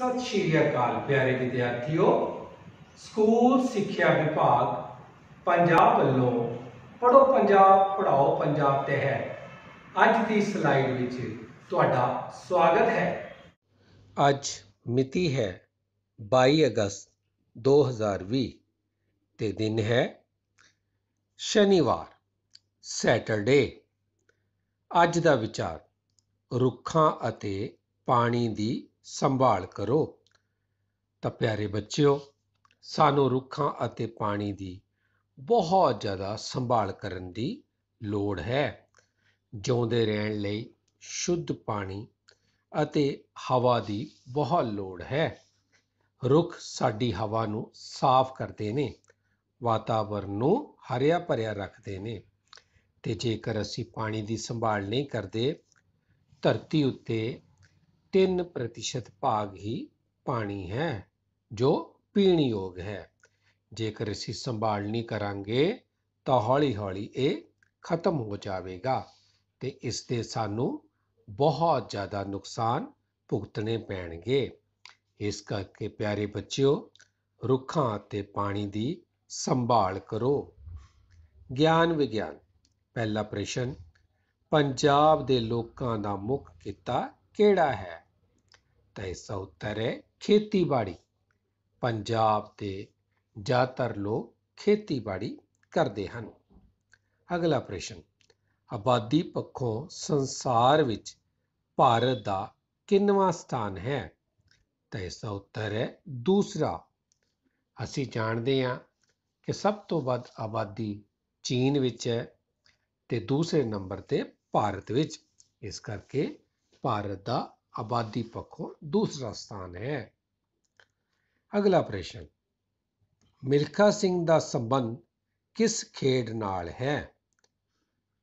ਸਤਿ ਸ਼੍ਰੀ ਅਕਾਲ ਪਿਆਰੇ ਵਿਦਿਆਰਥੀਓ ਸਕੂਲ ਸਿੱਖਿਆ ਵਿਭਾਗ ਪੰਜਾਬ ਵੱਲੋਂ ਪੜੋ ਪੰਜਾਬ ਪੜਾਓ ਪੰਜਾਬ ਤੇ ਹੈ ਅੱਜ ਦੀ ਸਲਾਈਡ ਵਿੱਚ ਤੁਹਾਡਾ ਸਵਾਗਤ ਹੈ ਅੱਜ ਮਿਤੀ ਹੈ 22 ਅਗਸਤ 2020 ਤੇ ਦਿਨ ਹੈ ਸ਼ਨੀਵਾਰ ਸੈਟਰਡੇ ਅੱਜ ਦਾ ਵਿਚਾਰ ਰੁੱਖਾਂ ਅਤੇ ਪਾਣੀ ਦੀ ਸੰਭਾਲ ਕਰੋ ਤਾਂ ਪਿਆਰੇ ਬੱਚਿਓ ਸਾਨੂੰ ਰੁੱਖਾਂ ਅਤੇ ਪਾਣੀ ਦੀ ਬਹੁਤ ਜ਼ਿਆਦਾ ਸੰਭਾਲ ਕਰਨ ਦੀ ਲੋੜ ਹੈ ਜਿਉਂਦੇ ਰਹਿਣ ਲਈ ਸ਼ੁੱਧ ਪਾਣੀ ਅਤੇ ਹਵਾ ਦੀ ਬਹੁਤ ਲੋੜ ਹੈ ਰੁੱਖ ਸਾਡੀ ਹਵਾ ਨੂੰ ਸਾਫ਼ ਕਰਦੇ ਨੇ ਵਾਤਾਵਰਨ ਨੂੰ ਹਰਿਆ ਭਰਿਆ ਰੱਖਦੇ ਨੇ ਤੇ ਜੇਕਰ ਅਸੀਂ ਪਾਣੀ ਦੀ ਸੰਭਾਲ ਨਹੀਂ ਕਰਦੇ ਧਰਤੀ ਉੱਤੇ 3% ਭਾਗ ਹੀ ਪਾਣੀ ਹੈ ਜੋ ਪੀਣ ਯੋਗ ਹੈ ਜੇਕਰ ਅਸੀਂ ਸੰਭਾਲ ਨਹੀਂ ਕਰਾਂਗੇ ਤਾਂ ਹੌਲੀ-ਹੌਲੀ ਇਹ ਖਤਮ ਹੋ ਜਾਵੇਗਾ ਤੇ ਇਸ ਦੇ ਸਾਨੂੰ ਬਹੁਤ ਜ਼ਿਆਦਾ ਨੁਕਸਾਨ ਭੁਗਤਣੇ ਪੈਣਗੇ ਇਸ ਕਰਕੇ ਪਿਆਰੇ ਬੱਚਿਓ ਰੁੱਖਾਂ ਅਤੇ ਪਾਣੀ ਦੀ ਸੰਭਾਲ ਕਰੋ ਗਿਆਨ ਵਿਗਿਆਨ ਪਹਿਲਾ ਪ੍ਰਸ਼ਨ ਪੰਜਾਬ ਦੇ ਲੋਕਾਂ ਦਾ ਮੁੱਖ ਕਿੱਤਾ ਕਿਹੜਾ ਹੈ ਤਾਂ ਇਸ ਉੱਤਰ ਹੈ ਖੇਤੀਬਾੜੀ ਪੰਜਾਬ ਦੇ ਜ਼ਿਆਦਾਤਰ ਲੋਕ ਖੇਤੀਬਾੜੀ ਕਰਦੇ ਹਨ ਅਗਲਾ ਪ੍ਰਸ਼ਨ ਆਬਾਦੀ ਪੱਖੋਂ ਸੰਸਾਰ ਵਿੱਚ ਭਾਰਤ ਦਾ ਕਿੰਨਵਾਂ ਸਥਾਨ ਹੈ ਤਾਂ ਇਸ ਦਾ ਉੱਤਰ ਹੈ ਦੂਸਰਾ ਅਸੀਂ ਜਾਣਦੇ ਹਾਂ ਕਿ ਸਭ ਤੋਂ ਵੱਧ ਆਬਾਦੀ ਚੀਨ ਵਿੱਚ ਹੈ ਤੇ ਦੂਸਰੇ ਨੰਬਰ ਤੇ ਭਾਰਤ ਵਿੱਚ ਇਸ ਕਰਕੇ ਭਾਰਤ ਦਾ ਆਬਾਦੀ ਪੱਖੋਂ ਦੂਸਰਾ ਸਥਾਨ ਹੈ ਅਗਲਾ ਪ੍ਰਸ਼ਨ ਮਿਲਖਾ ਸਿੰਘ ਦਾ ਸੰਬੰਧ ਕਿਸ ਖੇਡ ਨਾਲ ਹੈ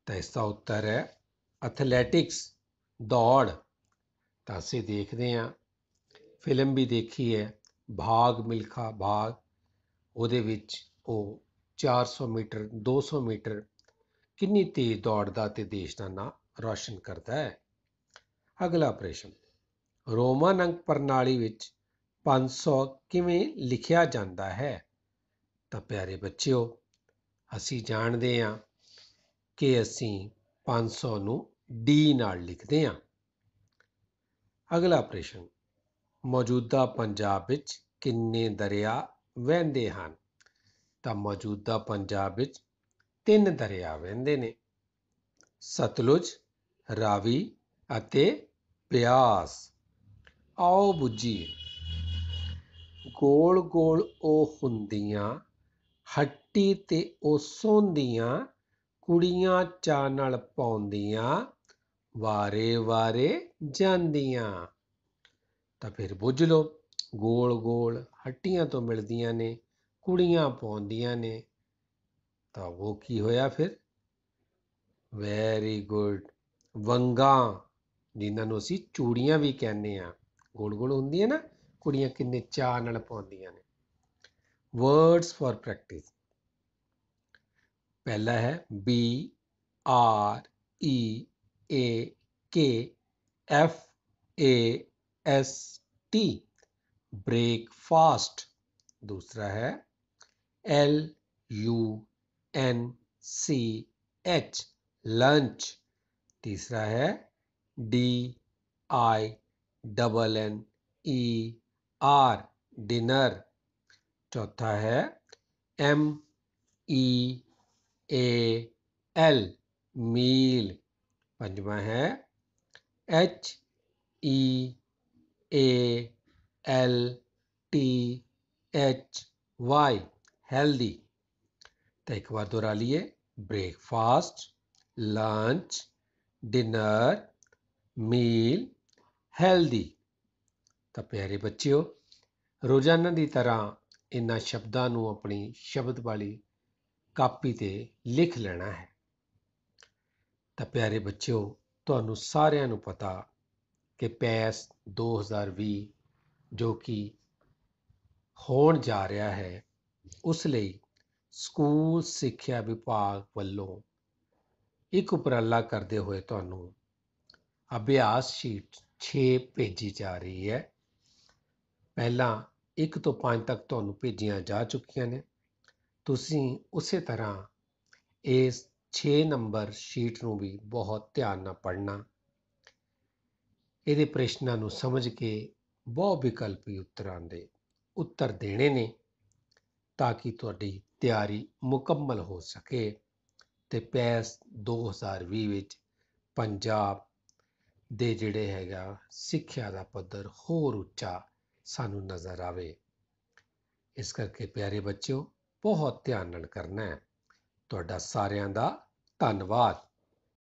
ਤਾਂ ਇਸ ਦਾ ਉੱਤਰ ਹੈ ਐਥਲੈਟਿਕਸ ਦੌੜ ਤਾਂ ਅਸੀਂ ਦੇਖਦੇ ਹਾਂ ਫਿਲਮ ਵੀ ਦੇਖੀ ਹੈ ਭਾਗ ਮਿਲਖਾ ਭਾਗ ਉਹਦੇ ਵਿੱਚ ਉਹ 400 ਮੀਟਰ 200 ਮੀਟਰ ਕਿੰਨੀ ਤੇਜ਼ ਦੌੜਦਾ ਤੇ ਦੇਸ਼ ਦਾ ਨਾਂ ਰੌਸ਼ਨ ਕਰਦਾ ਹੈ ਅਗਲਾ ਪ੍ਰਸ਼ਨ ਰੋਮਨ ਅੰਕ ਪ੍ਰਣਾਲੀ ਵਿੱਚ 500 ਕਿਵੇਂ ਲਿਖਿਆ ਜਾਂਦਾ ਹੈ ਤਾਂ ਪਿਆਰੇ ਬੱਚਿਓ ਅਸੀਂ ਜਾਣਦੇ ਹਾਂ ਕਿ ਅਸੀਂ 500 ਨੂੰ d ਨਾਲ ਲਿਖਦੇ ਹਾਂ ਅਗਲਾ ਪ੍ਰਸ਼ਨ ਮੌਜੂਦਾ ਪੰਜਾਬ ਵਿੱਚ ਕਿੰਨੇ ਦਰਿਆ ਵਹਿੰਦੇ ਹਨ ਤਾਂ ਮੌਜੂਦਾ ਪੰਜਾਬ ਵਿੱਚ ਤਿੰਨ ਦਰਿਆ ਵਹਿੰਦੇ ਨੇ ਸਤਲੁਜ ਰਾਵੀ ਅਤੇ ਪਿਆਸ ਆਓ ਬੁੱਝੀਏ ਗੋਲ ਗੋਲ ਉਹ ਹੁੰਦੀਆਂ ਹੱਟੀ ਤੇ ਉਹ ਸੋਂਦੀਆਂ ਕੁੜੀਆਂ ਚਾ ਨਾਲ ਪਾਉਂਦੀਆਂ ਵਾਰੇ ਵਾਰੇ ਜਾਂਦੀਆਂ ਤਾਂ ਫਿਰ ਬੁੱਝ ਲੋ ਗੋਲ ਗੋਲ ਹੱਟੀਆਂ ਤੋਂ ਮਿਲਦੀਆਂ ਨੇ ਕੁੜੀਆਂ ਪਾਉਂਦੀਆਂ ਨੇ ਤਾਂ ਉਹ ਕੀ ਹੋਇਆ ਫਿਰ ਵੈਰੀ ਗੁੱਡ ਵੰਗਾ ਜਿਨ੍ਹਾਂ ਨੂੰ ਅਸੀਂ ਚੂੜੀਆਂ ਵੀ ਕਹਿੰਦੇ ਆ ਗੋਲ ਗੋਲ ਹੁੰਦੀਆਂ ਨਾ ਕੁੜੀਆਂ ਕਿੰਨੇ ਚਾਅ ਨਾਲ ਪਾਉਂਦੀਆਂ ਨੇ ਵਰਡਸ ਫॉर ਪ੍ਰੈਕਟਿਸ पहला है B are E A K F A S T breakfast दूसरा है L U N C H lunch तीसरा है D I double N E R dinner चौथा है एम ई एल मील पंचवा है H E A L T H Y healthy तो एक बार दोहरा लिए breakfast lunch dinner meal healthy ਤਾਂ ਪਿਆਰੇ ਬੱਚਿਓ ਰੋਜ਼ਾਨਾ ਦੀ ਤਰ੍ਹਾਂ ਇਹਨਾਂ ਸ਼ਬਦਾਂ ਨੂੰ ਆਪਣੀ ਸ਼ਬਦ ਵਾਲੀ ਕਾਪੀ ਤੇ ਲਿਖ ਲੈਣਾ ਹੈ ਤਾਂ ਪਿਆਰੇ ਬੱਚਿਓ ਤੁਹਾਨੂੰ ਸਾਰਿਆਂ ਨੂੰ ਪਤਾ ਕਿ ਪੈਸ 2020 ਜੋ ਕਿ ਹੋਣ ਜਾ ਰਿਹਾ ਹੈ ਉਸ ਲਈ ਸਕੂਲ ਸਿੱਖਿਆ ਵਿਭਾਗ ਵੱਲੋਂ ਇੱਕ ਉਪਰਾਲਾ ਕਰਦੇ ਹੋਏ ਤੁਹਾਨੂੰ ਅਭਿਆਸ ਸ਼ੀਟ 6 ਭੇਜੀ ਜਾ ਰਹੀ ਹੈ ਪਹਿਲਾਂ 1 ਤੋਂ 5 ਤੱਕ ਤੁਹਾਨੂੰ ਭੇਜੀਆਂ ਜਾ ਚੁੱਕੀਆਂ ਨੇ ਤੁਸੀਂ ਉਸੇ ਤਰ੍ਹਾਂ ਇਸ 6 ਨੰਬਰ ਸ਼ੀਟ ਨੂੰ ਵੀ ਬਹੁਤ ਧਿਆਨ ਨਾਲ ਪੜ੍ਹਨਾ ਇਹਦੇ ਪ੍ਰਸ਼ਨਾਂ ਨੂੰ ਸਮਝ ਕੇ ਬਹੁ ਵਿਕਲਪੀ ਉੱਤਰਾਂ ਦੇ ਉੱਤਰ ਦੇਣੇ ਨੇ ਤਾਂ ਕਿ ਤੁਹਾਡੀ ਤਿਆਰੀ ਮੁਕੰਮਲ ਹੋ ਸਕੇ ਤੇ ਪੈਸ 2020 ਵਿੱਚ ਪੰਜਾਬ ਦੇ ਜਿਹੜੇ ਹੈਗਾ ਸਿੱਖਿਆ ਦਾ ਪੱਧਰ ਹੋਰ ਉੱਚਾ ਸਾਨੂੰ ਨਜ਼ਰ ਆਵੇ ਇਸ ਕਰਕੇ ਪਿਆਰੇ ਬੱਚਿਓ ਬਹੁਤ ਧਿਆਨ ਨਾਲ ਕਰਨਾ ਹੈ ਤੁਹਾਡਾ ਸਾਰਿਆਂ ਦਾ ਧੰਨਵਾਦ